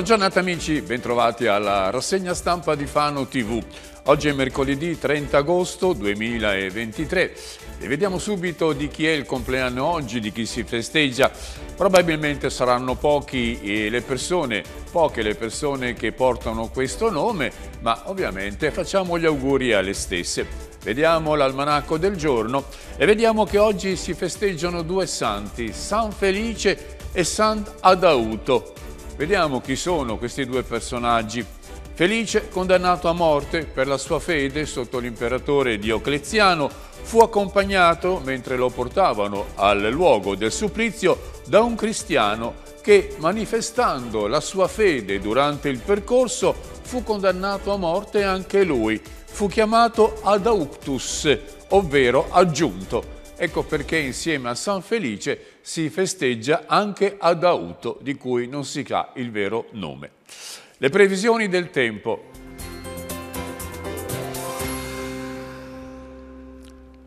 Buona giornata amici, bentrovati alla rassegna stampa di Fano TV. Oggi è mercoledì 30 agosto 2023 e vediamo subito di chi è il compleanno oggi, di chi si festeggia. Probabilmente saranno pochi eh, le persone, poche le persone che portano questo nome, ma ovviamente facciamo gli auguri alle stesse. Vediamo l'almanacco del giorno e vediamo che oggi si festeggiano due santi, San Felice e San Adauto. Vediamo chi sono questi due personaggi. Felice, condannato a morte per la sua fede sotto l'imperatore Diocleziano, fu accompagnato, mentre lo portavano al luogo del supplizio, da un cristiano che, manifestando la sua fede durante il percorso, fu condannato a morte anche lui. Fu chiamato Adauctus, ovvero aggiunto, Ecco perché insieme a San Felice si festeggia anche ad Auto, di cui non si ha il vero nome. Le previsioni del tempo.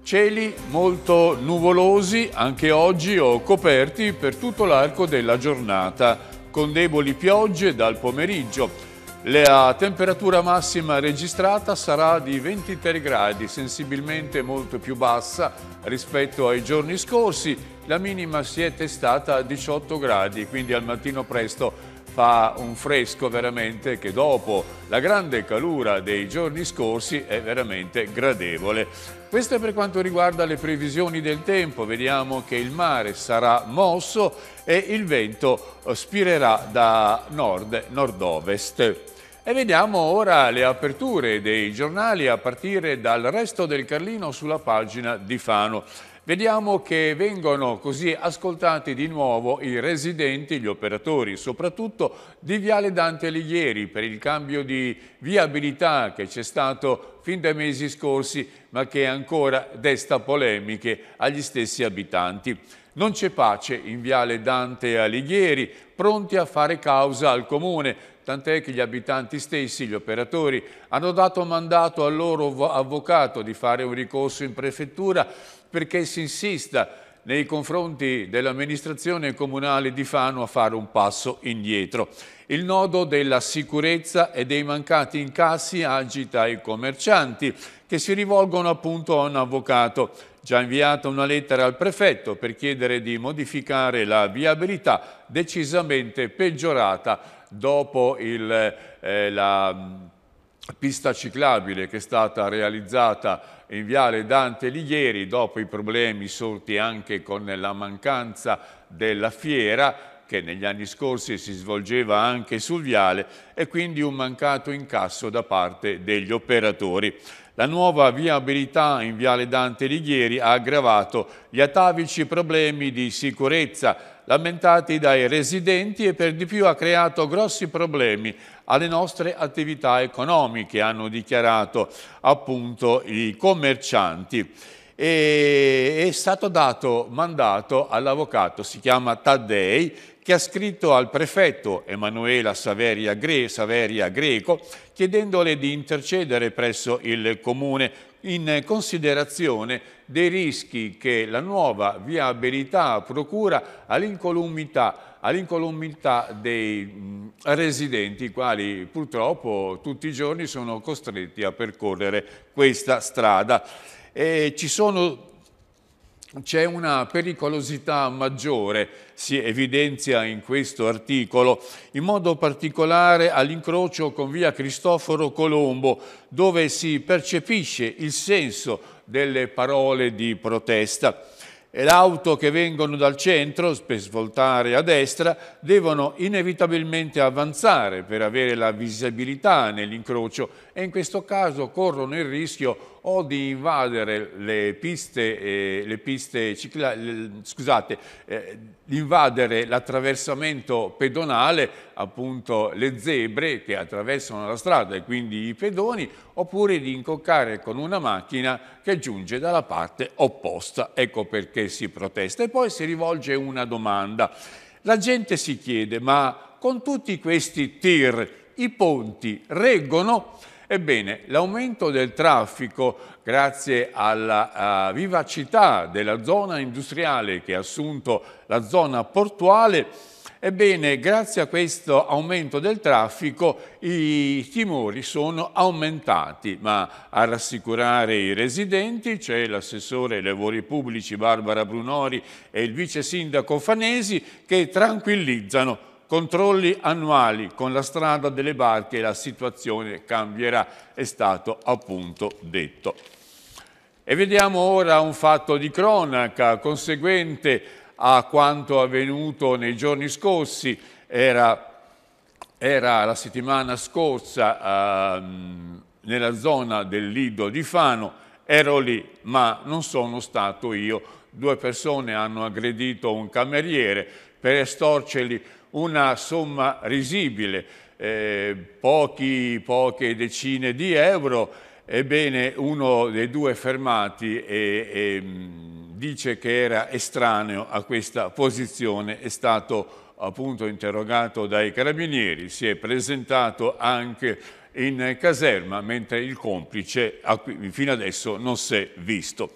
Cieli molto nuvolosi anche oggi o coperti per tutto l'arco della giornata, con deboli piogge dal pomeriggio. La temperatura massima registrata sarà di 23 gradi, sensibilmente molto più bassa rispetto ai giorni scorsi. La minima si è testata a 18 gradi, quindi al mattino presto fa un fresco veramente che dopo la grande calura dei giorni scorsi è veramente gradevole. Questo è per quanto riguarda le previsioni del tempo, vediamo che il mare sarà mosso e il vento spirerà da nord-nord-ovest. E vediamo ora le aperture dei giornali a partire dal resto del Carlino sulla pagina di Fano. Vediamo che vengono così ascoltati di nuovo i residenti, gli operatori, soprattutto di Viale Dante Alighieri per il cambio di viabilità che c'è stato fin dai mesi scorsi ma che ancora desta polemiche agli stessi abitanti. Non c'è pace in Viale Dante Alighieri, pronti a fare causa al Comune tant'è che gli abitanti stessi, gli operatori, hanno dato mandato al loro avvocato di fare un ricorso in prefettura perché si insista nei confronti dell'amministrazione comunale di Fano a fare un passo indietro. Il nodo della sicurezza e dei mancati incassi agita i commercianti che si rivolgono appunto a un avvocato. Già inviata una lettera al prefetto per chiedere di modificare la viabilità decisamente peggiorata dopo il, eh, la mm, pista ciclabile che è stata realizzata in Viale Dante Lighieri, dopo i problemi sorti anche con la mancanza della fiera, che negli anni scorsi si svolgeva anche sul viale e quindi un mancato incasso da parte degli operatori. La nuova viabilità in Viale Dante Lighieri ha aggravato gli atavici problemi di sicurezza lamentati dai residenti e per di più ha creato grossi problemi alle nostre attività economiche, hanno dichiarato appunto i commercianti. E è stato dato mandato all'avvocato, si chiama Taddei, che ha scritto al prefetto Emanuela Saveria, Gre Saveria Greco chiedendole di intercedere presso il comune in considerazione dei rischi che la nuova viabilità procura all'incolumità all dei mm, residenti, i quali purtroppo tutti i giorni sono costretti a percorrere questa strada. E ci sono c'è una pericolosità maggiore, si evidenzia in questo articolo, in modo particolare all'incrocio con via Cristoforo Colombo, dove si percepisce il senso delle parole di protesta. Le auto che vengono dal centro, per svoltare a destra, devono inevitabilmente avanzare per avere la visibilità nell'incrocio e in questo caso corrono il rischio o di invadere le piste, eh, le piste cicla, le, scusate, eh, di invadere l'attraversamento pedonale, appunto le zebre che attraversano la strada e quindi i pedoni, oppure di incoccare con una macchina che giunge dalla parte opposta. Ecco perché si protesta. E poi si rivolge una domanda. La gente si chiede, ma con tutti questi tir i ponti reggono? Ebbene, l'aumento del traffico, grazie alla vivacità della zona industriale che ha assunto la zona portuale, Ebbene, grazie a questo aumento del traffico i timori sono aumentati, ma a rassicurare i residenti c'è l'assessore ai lavori pubblici Barbara Brunori e il vice sindaco Fanesi che tranquillizzano controlli annuali con la strada delle barche la situazione cambierà, è stato appunto detto. E vediamo ora un fatto di cronaca conseguente a quanto avvenuto nei giorni scorsi, era, era la settimana scorsa ehm, nella zona del Lido di Fano, ero lì ma non sono stato io, due persone hanno aggredito un cameriere per estorcergli una somma risibile, eh, pochi, poche decine di euro, ebbene uno dei due fermati e, e, mm, dice che era estraneo a questa posizione, è stato appunto interrogato dai carabinieri, si è presentato anche in caserma, mentre il complice fino adesso non si è visto.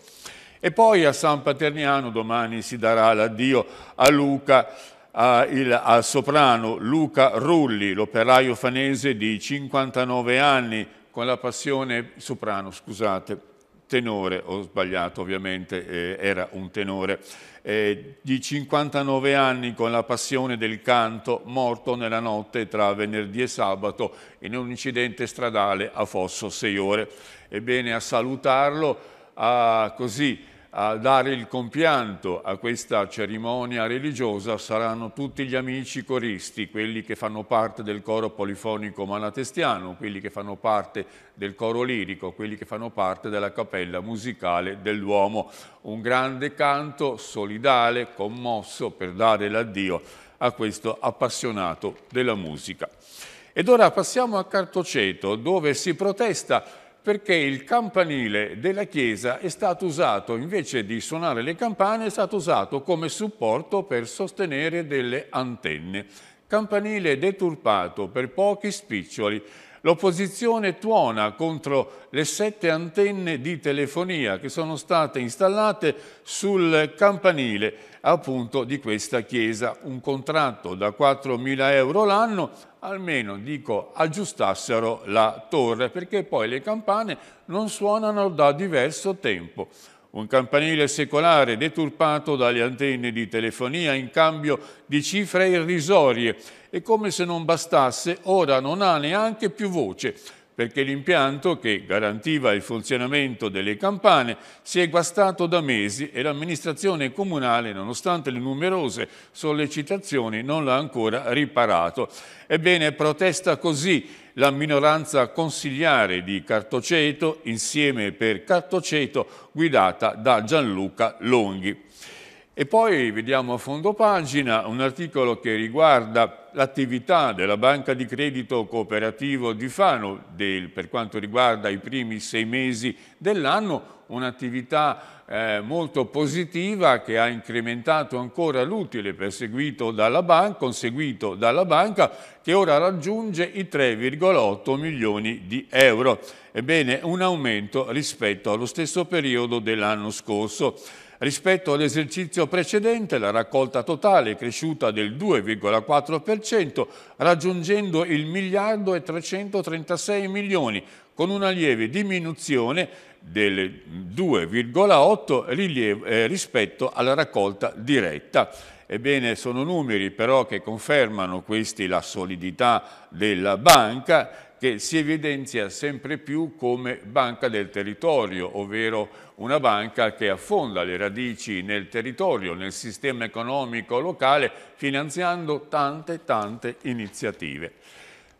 E poi a San Paterniano domani si darà l'addio a Luca, al soprano Luca Rulli, l'operaio fanese di 59 anni, con la passione soprano, scusate, tenore, ho sbagliato ovviamente, eh, era un tenore, eh, di 59 anni con la passione del canto, morto nella notte tra venerdì e sabato in un incidente stradale a Fosso, 6 ore. Ebbene, a salutarlo, a così a dare il compianto a questa cerimonia religiosa saranno tutti gli amici coristi, quelli che fanno parte del coro polifonico malatestiano, quelli che fanno parte del coro lirico, quelli che fanno parte della cappella musicale dell'uomo. Un grande canto solidale, commosso per dare l'addio a questo appassionato della musica. Ed ora passiamo a Cartoceto, dove si protesta perché il campanile della chiesa è stato usato, invece di suonare le campane, è stato usato come supporto per sostenere delle antenne. Campanile deturpato per pochi spiccioli, L'opposizione tuona contro le sette antenne di telefonia che sono state installate sul campanile appunto di questa chiesa. Un contratto da 4.000 euro l'anno, almeno dico aggiustassero la torre perché poi le campane non suonano da diverso tempo un campanile secolare deturpato dalle antenne di telefonia in cambio di cifre irrisorie e come se non bastasse ora non ha neanche più voce perché l'impianto che garantiva il funzionamento delle campane si è guastato da mesi e l'amministrazione comunale, nonostante le numerose sollecitazioni, non l'ha ancora riparato. Ebbene, protesta così la minoranza consigliare di Cartoceto, insieme per Cartoceto, guidata da Gianluca Longhi. E poi vediamo a fondo pagina un articolo che riguarda l'attività della Banca di Credito Cooperativo di Fano del, per quanto riguarda i primi sei mesi dell'anno, un'attività eh, molto positiva che ha incrementato ancora l'utile perseguito dalla banca, conseguito dalla banca che ora raggiunge i 3,8 milioni di euro. Ebbene, un aumento rispetto allo stesso periodo dell'anno scorso. Rispetto all'esercizio precedente la raccolta totale è cresciuta del 2,4% raggiungendo il miliardo e 336 milioni con una lieve diminuzione del 2,8 eh, rispetto alla raccolta diretta. Ebbene, sono numeri però che confermano questi la solidità della banca che si evidenzia sempre più come banca del territorio, ovvero una banca che affonda le radici nel territorio, nel sistema economico locale, finanziando tante, tante iniziative.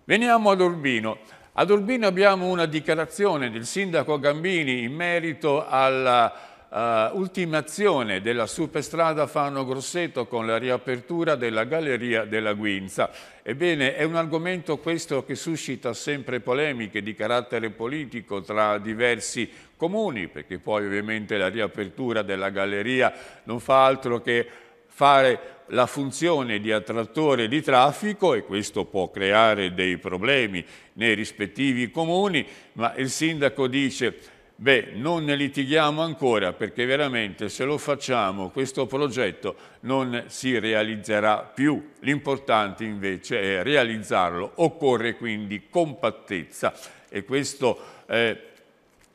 Veniamo ad Urbino. Ad Urbino abbiamo una dichiarazione del sindaco Gambini in merito alla Uh, ultimazione della superstrada Fano Grosseto con la riapertura della Galleria della Guinza. Ebbene, è un argomento questo che suscita sempre polemiche di carattere politico tra diversi comuni, perché poi ovviamente la riapertura della Galleria non fa altro che fare la funzione di attrattore di traffico e questo può creare dei problemi nei rispettivi comuni, ma il sindaco dice Beh, non ne litighiamo ancora perché veramente se lo facciamo questo progetto non si realizzerà più. L'importante invece è realizzarlo. Occorre quindi compattezza e questo, eh,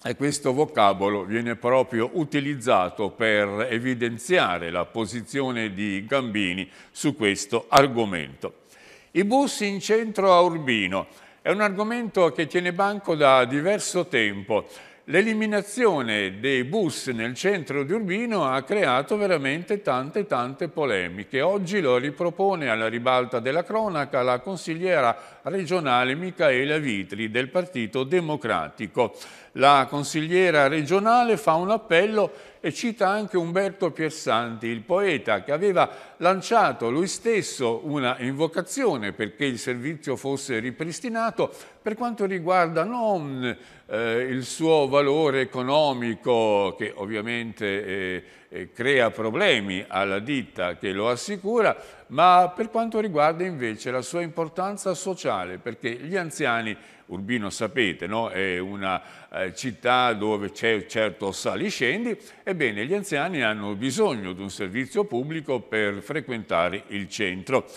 e questo vocabolo viene proprio utilizzato per evidenziare la posizione di Gambini su questo argomento. I bus in centro a Urbino è un argomento che tiene banco da diverso tempo. L'eliminazione dei bus nel centro di Urbino ha creato veramente tante tante polemiche. Oggi lo ripropone alla ribalta della cronaca la consigliera regionale Micaela Vitri del Partito Democratico la consigliera regionale fa un appello e cita anche Umberto Piersanti, il poeta che aveva lanciato lui stesso una invocazione perché il servizio fosse ripristinato per quanto riguarda non eh, il suo valore economico che ovviamente eh, eh crea problemi alla ditta che lo assicura, ma per quanto riguarda invece la sua importanza sociale perché gli anziani Urbino sapete, no? è una eh, città dove c'è certo sali scendi, ebbene gli anziani hanno bisogno di un servizio pubblico per frequentare il centro.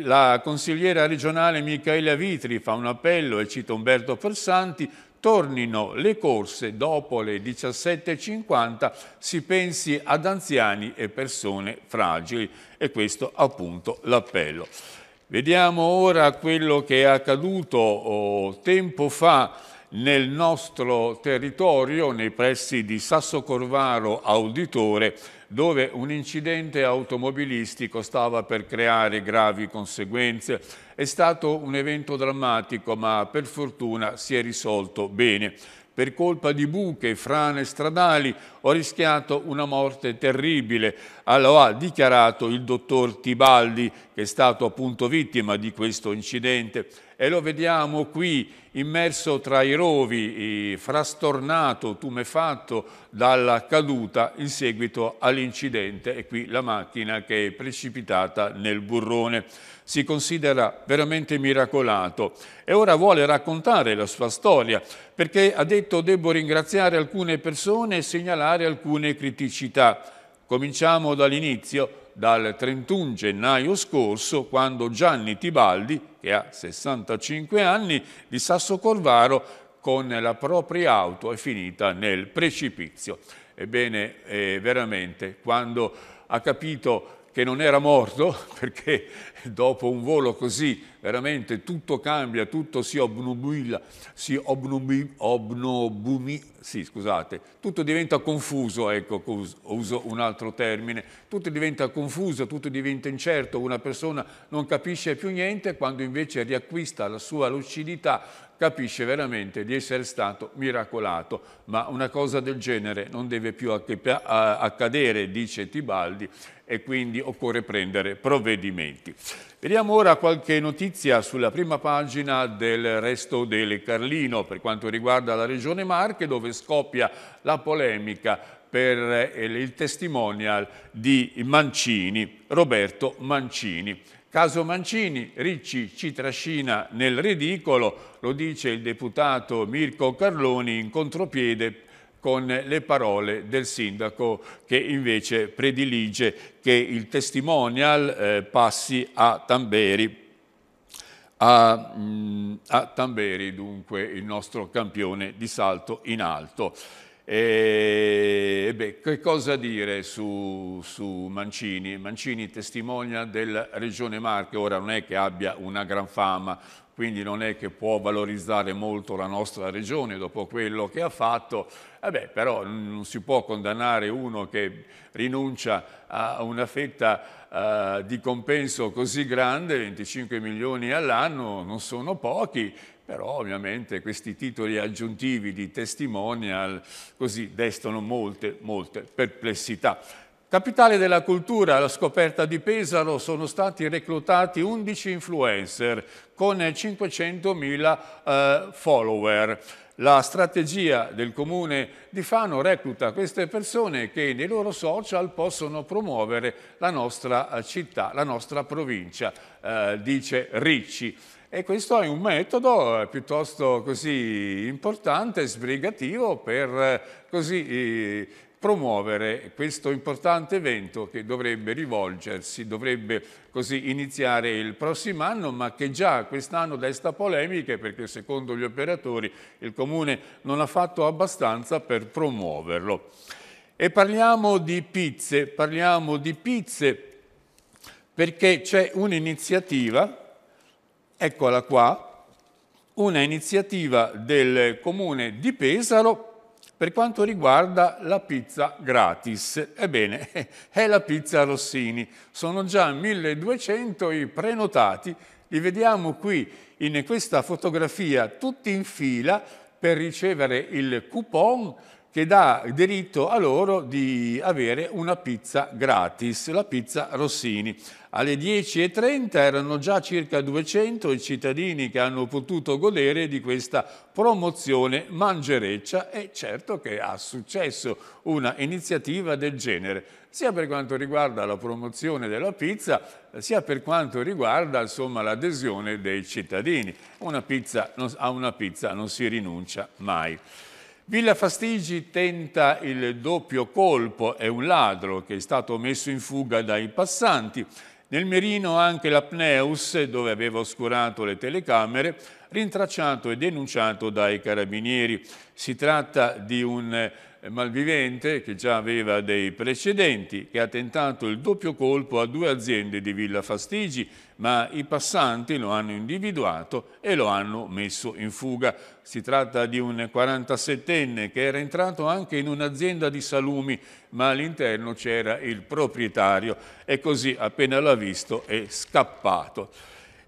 La consigliera regionale Michaela Vitri fa un appello e cita Umberto Fersanti, tornino le corse dopo le 17.50, si pensi ad anziani e persone fragili e questo appunto l'appello. Vediamo ora quello che è accaduto oh, tempo fa nel nostro territorio, nei pressi di Sasso Corvaro Auditore, dove un incidente automobilistico stava per creare gravi conseguenze. È stato un evento drammatico, ma per fortuna si è risolto bene per colpa di buche, frane stradali, ho rischiato una morte terribile. Allora ha dichiarato il dottor Tibaldi, che è stato appunto vittima di questo incidente. E lo vediamo qui, immerso tra i rovi, frastornato, tumefatto dalla caduta in seguito all'incidente. E qui la macchina che è precipitata nel burrone si considera veramente miracolato e ora vuole raccontare la sua storia perché ha detto devo ringraziare alcune persone e segnalare alcune criticità. Cominciamo dall'inizio, dal 31 gennaio scorso, quando Gianni Tibaldi, che ha 65 anni, di Sasso Corvaro, con la propria auto è finita nel precipizio. Ebbene, eh, veramente, quando ha capito che non era morto, perché dopo un volo così veramente tutto cambia, tutto si obnubila, si obnubi, obnobumi, sì scusate, tutto diventa confuso, ecco, uso un altro termine, tutto diventa confuso, tutto diventa incerto, una persona non capisce più niente quando invece riacquista la sua lucidità, capisce veramente di essere stato miracolato, ma una cosa del genere non deve più accadere, dice Tibaldi, e quindi occorre prendere provvedimenti. Vediamo ora qualche notizia sulla prima pagina del resto del Carlino per quanto riguarda la regione Marche dove scoppia la polemica per eh, il testimonial di Mancini, Roberto Mancini. Caso Mancini, Ricci ci trascina nel ridicolo, lo dice il deputato Mirko Carloni in contropiede con le parole del sindaco che invece predilige che il testimonial eh, passi a Tamberi. A, mm, a Tamberi dunque il nostro campione di salto in alto. E, beh, che cosa dire su, su, Mancini? Mancini testimonia della Regione Marche, ora non è che abbia una gran fama, quindi non è che può valorizzare molto la nostra regione dopo quello che ha fatto, eh beh, però non si può condannare uno che rinuncia a una fetta eh, di compenso così grande, 25 milioni all'anno non sono pochi, però ovviamente questi titoli aggiuntivi di testimonial così destano molte, molte perplessità. Capitale della cultura, alla scoperta di Pesaro, sono stati reclutati 11 influencer con 500.000 eh, follower. La strategia del comune di Fano recluta queste persone che nei loro social possono promuovere la nostra eh, città, la nostra provincia, eh, dice Ricci. E questo è un metodo eh, piuttosto così importante, sbrigativo, per eh, così eh, promuovere questo importante evento che dovrebbe rivolgersi, dovrebbe così iniziare il prossimo anno, ma che già quest'anno desta polemiche perché secondo gli operatori il Comune non ha fatto abbastanza per promuoverlo. E parliamo di pizze, parliamo di pizze perché c'è un'iniziativa Eccola qua, una iniziativa del comune di Pesaro per quanto riguarda la pizza gratis. Ebbene, è la pizza Rossini. Sono già 1200 i prenotati. Li vediamo qui in questa fotografia tutti in fila per ricevere il coupon che dà diritto a loro di avere una pizza gratis, la pizza Rossini. Alle 10.30 erano già circa 200 i cittadini che hanno potuto godere di questa promozione mangereccia e certo che ha successo una iniziativa del genere, sia per quanto riguarda la promozione della pizza, sia per quanto riguarda l'adesione dei cittadini. Una pizza, a una pizza non si rinuncia mai. Villa Fastigi tenta il doppio colpo, è un ladro che è stato messo in fuga dai passanti. Nel Merino anche la Pneus, dove aveva oscurato le telecamere, rintracciato e denunciato dai carabinieri. Si tratta di un malvivente che già aveva dei precedenti, che ha tentato il doppio colpo a due aziende di Villa Fastigi, ma i passanti lo hanno individuato e lo hanno messo in fuga. Si tratta di un 47enne che era entrato anche in un'azienda di salumi, ma all'interno c'era il proprietario e così appena l'ha visto è scappato.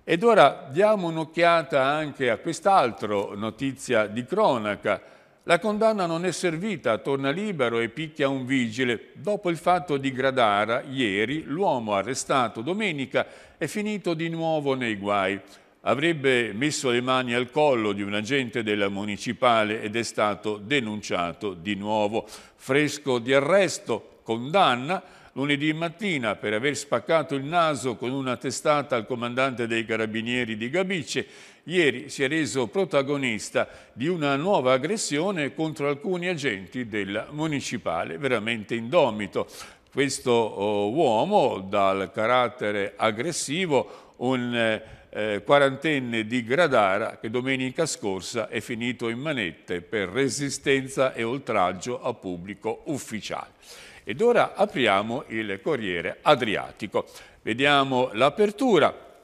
Ed ora diamo un'occhiata anche a quest'altro notizia di cronaca, la condanna non è servita, torna libero e picchia un vigile. Dopo il fatto di Gradara, ieri, l'uomo arrestato domenica è finito di nuovo nei guai. Avrebbe messo le mani al collo di un agente della municipale ed è stato denunciato di nuovo. Fresco di arresto, condanna, lunedì mattina per aver spaccato il naso con una testata al comandante dei carabinieri di Gabice, ieri si è reso protagonista di una nuova aggressione contro alcuni agenti della municipale, veramente indomito. Questo oh, uomo dal carattere aggressivo, un eh, eh, quarantenne di Gradara che domenica scorsa è finito in manette per resistenza e oltraggio a pubblico ufficiale. Ed ora apriamo il Corriere Adriatico. Vediamo l'apertura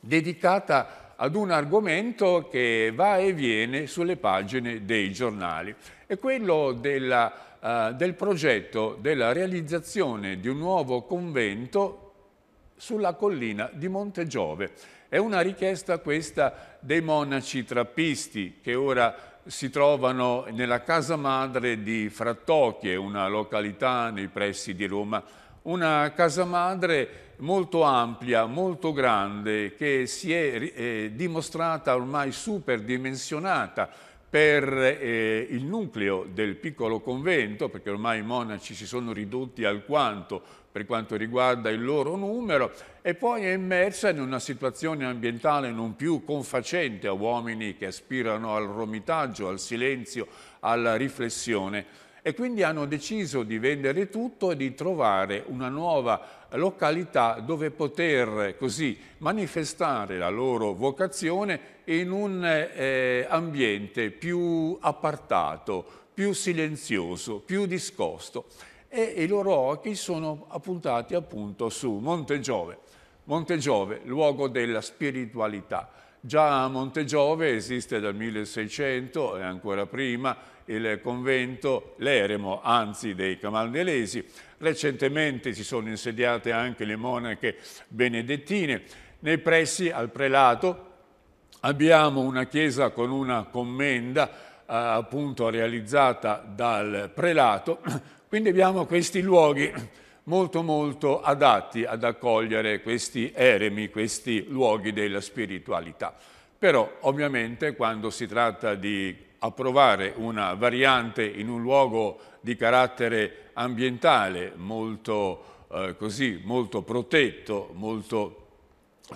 dedicata ad un argomento che va e viene sulle pagine dei giornali. È quello della, uh, del progetto della realizzazione di un nuovo convento sulla collina di Monte Giove. È una richiesta questa dei monaci trappisti che ora si trovano nella casa madre di Frattocchie, una località nei pressi di Roma, una casa madre molto ampia, molto grande, che si è eh, dimostrata ormai superdimensionata per eh, il nucleo del piccolo convento, perché ormai i monaci si sono ridotti alquanto per quanto riguarda il loro numero, e poi è immersa in una situazione ambientale non più confacente a uomini che aspirano al romitaggio, al silenzio, alla riflessione. E quindi hanno deciso di vendere tutto e di trovare una nuova località dove poter così manifestare la loro vocazione in un eh, ambiente più appartato, più silenzioso, più discosto e i loro occhi sono appuntati appunto su Monte Giove. Monte Giove, luogo della spiritualità. Già a Monte Giove esiste dal 1600 e ancora prima il convento, l'eremo anzi dei Camaldelesi. Recentemente si sono insediate anche le monache benedettine. Nei pressi al prelato Abbiamo una chiesa con una commenda eh, appunto realizzata dal prelato, quindi abbiamo questi luoghi molto molto adatti ad accogliere questi eremi, questi luoghi della spiritualità. Però ovviamente quando si tratta di approvare una variante in un luogo di carattere ambientale molto, eh, così, molto protetto, molto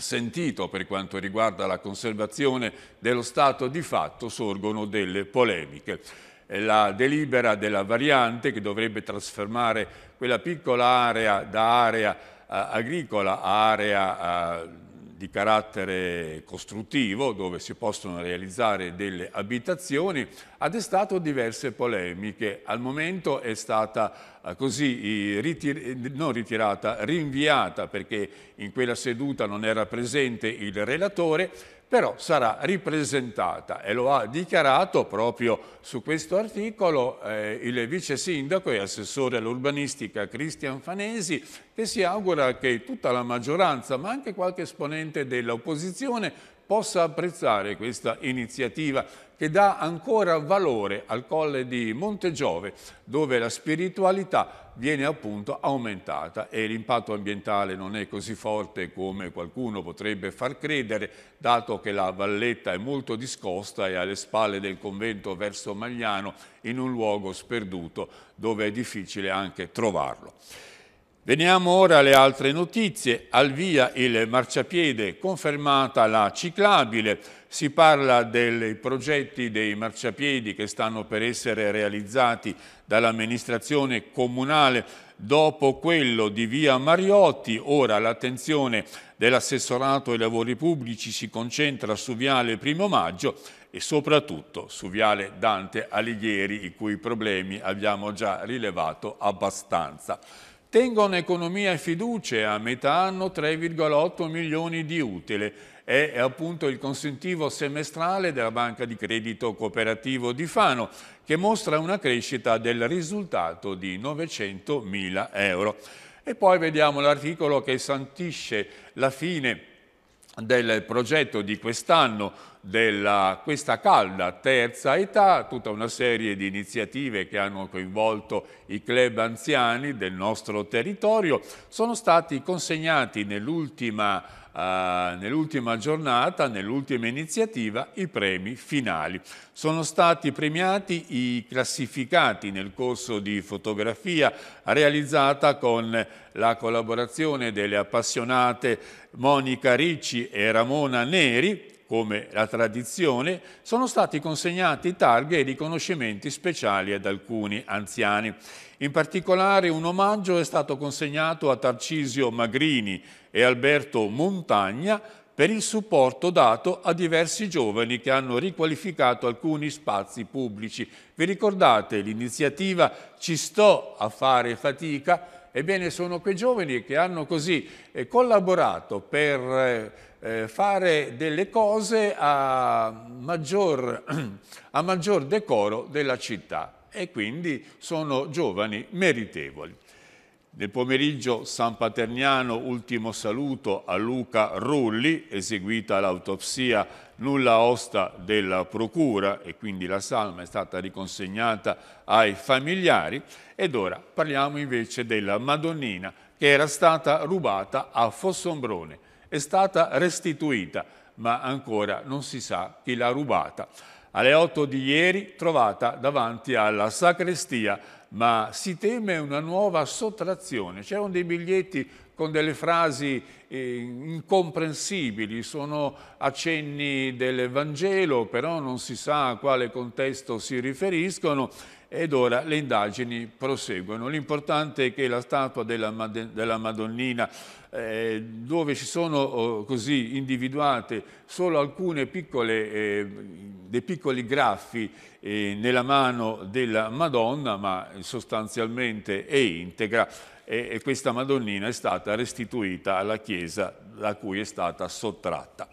sentito per quanto riguarda la conservazione dello Stato, di fatto sorgono delle polemiche. La delibera della variante che dovrebbe trasformare quella piccola area da area eh, agricola a area eh, di carattere costruttivo, dove si possono realizzare delle abitazioni, ha destato diverse polemiche. Al momento è stata eh, così ritir non ritirata, rinviata, perché in quella seduta non era presente il relatore, però sarà ripresentata e lo ha dichiarato proprio su questo articolo eh, il vice sindaco e assessore all'urbanistica Cristian Fanesi che si augura che tutta la maggioranza ma anche qualche esponente dell'opposizione possa apprezzare questa iniziativa che dà ancora valore al colle di Montegiove, dove la spiritualità viene appunto aumentata e l'impatto ambientale non è così forte come qualcuno potrebbe far credere, dato che la valletta è molto discosta e alle spalle del convento verso Magliano, in un luogo sperduto dove è difficile anche trovarlo. Veniamo ora alle altre notizie. Al via il marciapiede, confermata la ciclabile. Si parla dei progetti dei marciapiedi che stanno per essere realizzati dall'amministrazione comunale dopo quello di via Mariotti. Ora l'attenzione dell'assessorato ai lavori pubblici si concentra su viale Primo Maggio e soprattutto su viale Dante Alighieri, i cui problemi abbiamo già rilevato abbastanza. Tengono economia e fiducia, a metà anno 3,8 milioni di utile. È appunto il consentivo semestrale della Banca di Credito Cooperativo di Fano, che mostra una crescita del risultato di 900 mila euro. E poi vediamo l'articolo che santisce la fine del progetto di quest'anno della questa calda terza età, tutta una serie di iniziative che hanno coinvolto i club anziani del nostro territorio, sono stati consegnati nell'ultima eh, nell'ultima giornata, nell'ultima iniziativa, i premi finali. Sono stati premiati i classificati nel corso di fotografia realizzata con la collaborazione delle appassionate Monica Ricci e Ramona Neri come la tradizione, sono stati consegnati targhe e riconoscimenti speciali ad alcuni anziani. In particolare un omaggio è stato consegnato a Tarcisio Magrini e Alberto Montagna per il supporto dato a diversi giovani che hanno riqualificato alcuni spazi pubblici. Vi ricordate l'iniziativa Ci sto a fare fatica? Ebbene sono quei giovani che hanno così eh, collaborato per eh, eh, fare delle cose a maggior, a maggior decoro della città e quindi sono giovani meritevoli. Nel pomeriggio San Paterniano, ultimo saluto a Luca Rulli, eseguita l'autopsia nulla osta della procura e quindi la salma è stata riconsegnata ai familiari. Ed ora parliamo invece della Madonnina che era stata rubata a Fossombrone è stata restituita, ma ancora non si sa chi l'ha rubata. Alle 8 di ieri trovata davanti alla sacrestia, ma si teme una nuova sottrazione. C'erano dei biglietti con delle frasi eh, incomprensibili, sono accenni del Vangelo, però non si sa a quale contesto si riferiscono ed ora le indagini proseguono. L'importante è che la statua della, della Madonnina, eh, dove ci sono oh, così individuate solo alcune piccole, eh, dei piccoli graffi eh, nella mano della Madonna, ma sostanzialmente è integra, e questa Madonnina è stata restituita alla Chiesa da cui è stata sottratta.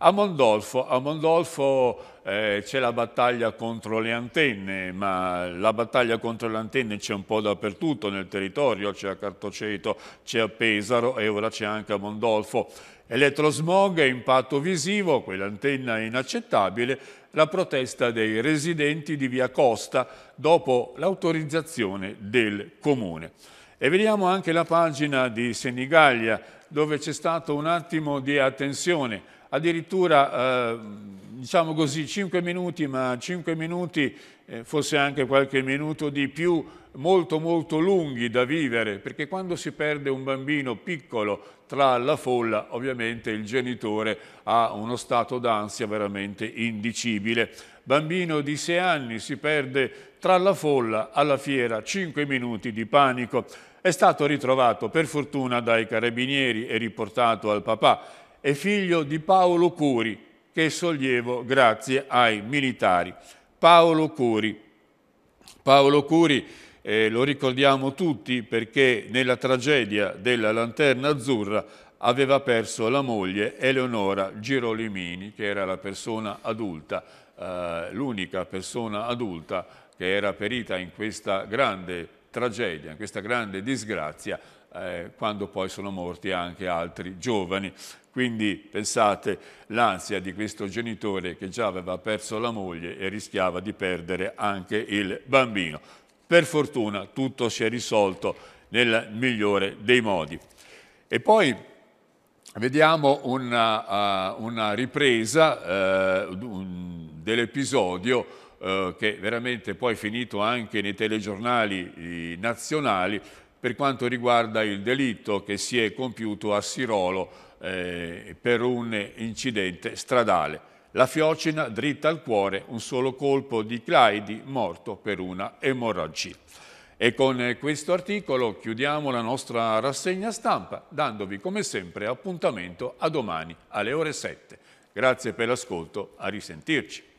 A Mondolfo, a Mondolfo eh, c'è la battaglia contro le antenne, ma la battaglia contro le antenne c'è un po' dappertutto nel territorio, c'è a Cartoceto, c'è a Pesaro e ora c'è anche a Mondolfo. Elettrosmog e impatto visivo, quell'antenna è inaccettabile, la protesta dei residenti di Via Costa dopo l'autorizzazione del Comune. E vediamo anche la pagina di Senigallia dove c'è stato un attimo di attenzione addirittura eh, diciamo così 5 minuti, ma 5 minuti, eh, forse anche qualche minuto di più, molto molto lunghi da vivere, perché quando si perde un bambino piccolo tra la folla, ovviamente il genitore ha uno stato d'ansia veramente indicibile. Bambino di 6 anni si perde tra la folla alla fiera, 5 minuti di panico. È stato ritrovato per fortuna dai carabinieri e riportato al papà e figlio di Paolo Curi, che sollievo grazie ai militari. Paolo Curi. Paolo Curi eh, lo ricordiamo tutti perché nella tragedia della Lanterna Azzurra aveva perso la moglie Eleonora Girolimini, che era la persona adulta, eh, l'unica persona adulta che era perita in questa grande tragedia, in questa grande disgrazia, eh, quando poi sono morti anche altri giovani. Quindi pensate l'ansia di questo genitore che già aveva perso la moglie e rischiava di perdere anche il bambino. Per fortuna tutto si è risolto nel migliore dei modi. E poi vediamo una, eh, una ripresa uh, dell'episodio uh, che veramente poi è finito anche nei telegiornali nazionali per quanto riguarda il delitto che si è compiuto a Sirolo eh, per un incidente stradale. La fiocina dritta al cuore, un solo colpo di Claidi morto per una emorragia. E con questo articolo chiudiamo la nostra rassegna stampa, dandovi come sempre appuntamento a domani alle ore 7. Grazie per l'ascolto, a risentirci.